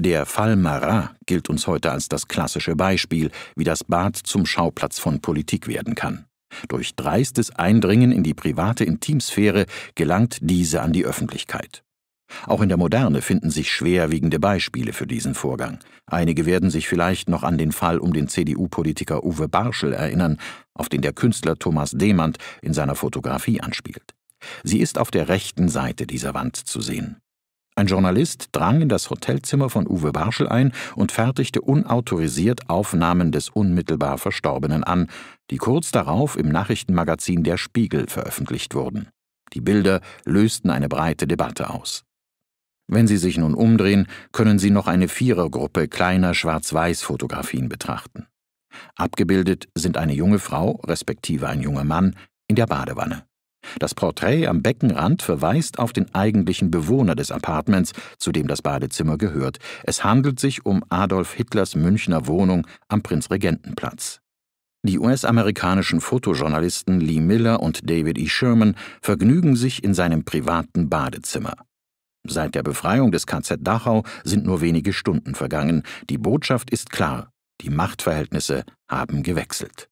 Der Fall Marat gilt uns heute als das klassische Beispiel, wie das Bad zum Schauplatz von Politik werden kann. Durch dreistes Eindringen in die private Intimsphäre gelangt diese an die Öffentlichkeit. Auch in der Moderne finden sich schwerwiegende Beispiele für diesen Vorgang. Einige werden sich vielleicht noch an den Fall um den CDU-Politiker Uwe Barschel erinnern, auf den der Künstler Thomas Demand in seiner Fotografie anspielt. Sie ist auf der rechten Seite dieser Wand zu sehen. Ein Journalist drang in das Hotelzimmer von Uwe Barschel ein und fertigte unautorisiert Aufnahmen des unmittelbar Verstorbenen an, die kurz darauf im Nachrichtenmagazin Der Spiegel veröffentlicht wurden. Die Bilder lösten eine breite Debatte aus. Wenn Sie sich nun umdrehen, können Sie noch eine Vierergruppe kleiner Schwarz-Weiß-Fotografien betrachten. Abgebildet sind eine junge Frau, respektive ein junger Mann, in der Badewanne. Das Porträt am Beckenrand verweist auf den eigentlichen Bewohner des Apartments, zu dem das Badezimmer gehört. Es handelt sich um Adolf Hitlers Münchner Wohnung am Prinzregentenplatz. Die US-amerikanischen Fotojournalisten Lee Miller und David E. Sherman vergnügen sich in seinem privaten Badezimmer. Seit der Befreiung des KZ Dachau sind nur wenige Stunden vergangen. Die Botschaft ist klar, die Machtverhältnisse haben gewechselt.